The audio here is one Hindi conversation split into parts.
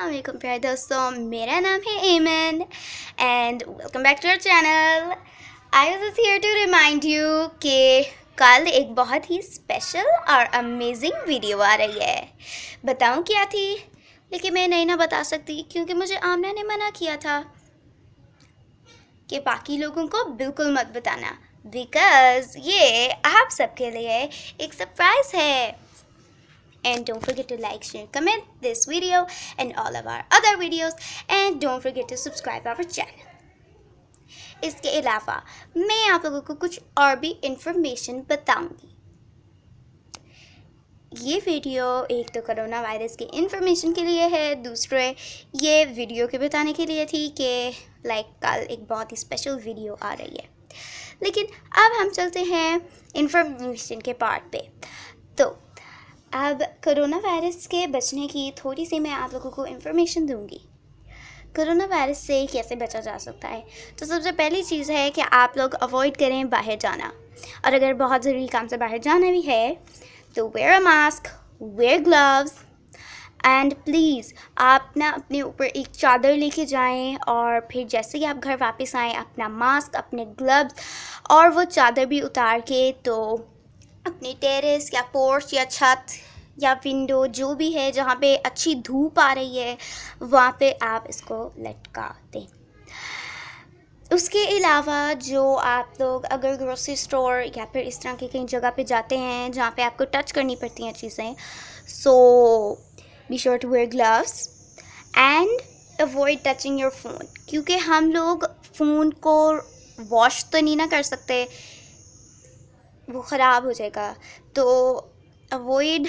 असलम प्यारे दोस्तों मेरा नाम है Eman and welcome back to our channel I was here to remind you कि कल एक बहुत ही स्पेशल और अमेजिंग वीडियो आ रही है बताऊं क्या थी लेकिन मैं नहीं ना बता सकती क्योंकि मुझे आमना ने मना किया था कि बाकी लोगों को बिल्कुल मत बताना बिकॉज़ ये आप सबके लिए एक सरप्राइज़ है and don't forget to like share and comment this video and all of our other videos and don't forget to subscribe our channel इसके अलावा मैं आप लोगों को कुछ और भी इन्फॉर्मेशन बताऊंगी ये वीडियो एक तो करोना वायरस के इन्फॉर्मेशन के लिए है दूसरे ये वीडियो के बताने के लिए थी कि लाइक कल एक बहुत ही स्पेशल वीडियो आ रही है लेकिन अब हम चलते हैं इन्फॉर्मेशन के पार्ट पे तो अब कोरोना वायरस के बचने की थोड़ी सी मैं आप लोगों को इन्फॉर्मेशन दूंगी कोरोना वायरस से कैसे बचा जा सकता है तो सबसे पहली चीज़ है कि आप लोग अवॉइड करें बाहर जाना और अगर बहुत ज़रूरी काम से बाहर जाना भी है तो wear a mask wear gloves and please आप ना अपने ऊपर एक चादर लेके जाएं और फिर जैसे ही आप घर वापस आएँ अपना मास्क अपने ग्लव्स और वो चादर भी उतार के तो अपने टेरेस या पोर्च या छत या विंडो जो भी है जहाँ पे अच्छी धूप आ रही है वहाँ पे आप इसको लटका दें उसके अलावा जो आप लोग अगर ग्रोसरी स्टोर या फिर इस तरह की कहीं जगह पे जाते हैं जहाँ पे आपको टच करनी पड़ती हैं चीज़ें so be sure to wear gloves and avoid touching your phone क्योंकि हम लोग फ़ोन को वॉश तो नहीं ना कर सकते वो ख़राब हो जाएगा तो अवॉइड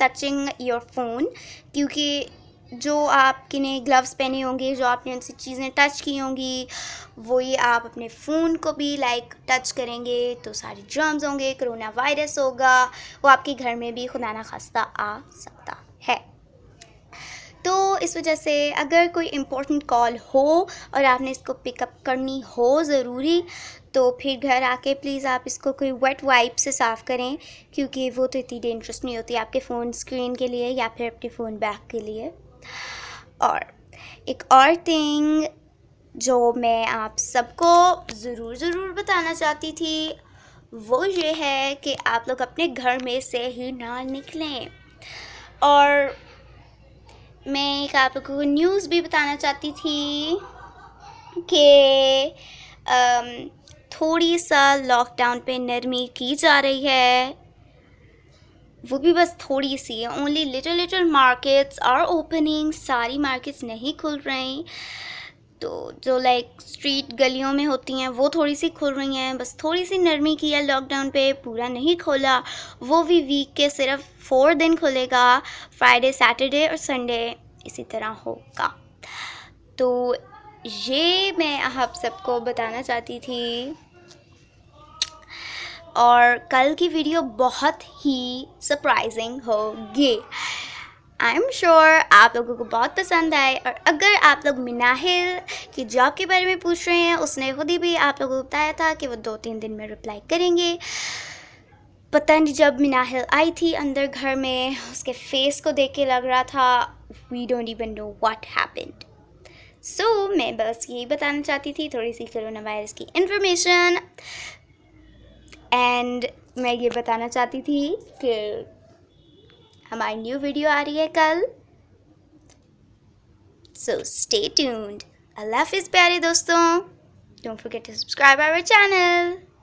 टचिंग योर फ़ोन क्योंकि जो आपने ग्लव्स पहने होंगे जो आपने उनसे चीज़ें टच की होंगी वही आप अपने फ़ोन को भी लाइक टच करेंगे तो सारे जर्म्स होंगे कोरोना वायरस होगा वो आपके घर में भी खुदा ना खास्ता आ सकता है तो इस वजह से अगर कोई इम्पोर्टेंट कॉल हो और आपने इसको पिकअप करनी हो ज़रूरी तो फिर घर आके प्लीज़ आप इसको कोई वेट वाइप से साफ़ करें क्योंकि वो तो इतनी डेंजरस नहीं होती आपके फ़ोन स्क्रीन के लिए या फिर आपके फ़ोन बैक के लिए और एक और थिंग जो मैं आप सबको ज़रूर ज़रूर बताना चाहती थी वो ये है कि आप लोग अपने घर में से ही ना निकलें और मैं एक आप लोगों को न्यूज़ भी बताना चाहती थी कि um, थोड़ी सा लॉकडाउन पे नरमी की जा रही है वो भी बस थोड़ी सी only little little markets are opening सारी मार्केट्स नहीं खुल रही तो जो लाइक स्ट्रीट गलियों में होती हैं वो थोड़ी सी खुल रही हैं बस थोड़ी सी नरमी की है लॉकडाउन पे पूरा नहीं खोला वो भी वीक के सिर्फ फोर दिन खुलेगा फ्राइडे सैटरडे और संडे इसी तरह होगा तो ये मैं आप सबको बताना चाहती थी और कल की वीडियो बहुत ही सरप्राइजिंग होगी आई एम श्योर आप लोगों को बहुत पसंद आए और अगर आप लोग मिनाहिल की जॉब के बारे में पूछ रहे हैं उसने खुद ही भी आप लोगों को बताया था कि वो दो तीन दिन में रिप्लाई करेंगे पता नहीं जब मिनाहिल आई थी अंदर घर में उसके फेस को देख के लग रहा था we don't even know what happened so so, मैं बस यही बताना चाहती थी थोड़ी सी करोना वायरस की इन्फॉर्मेशन एंड मैं ये बताना चाहती थी कि हमारी न्यू वीडियो आ रही है कल सो स्टे ट्यून्ड अल्लाह हाफिज़ प्यारे दोस्तों don't forget to subscribe our channel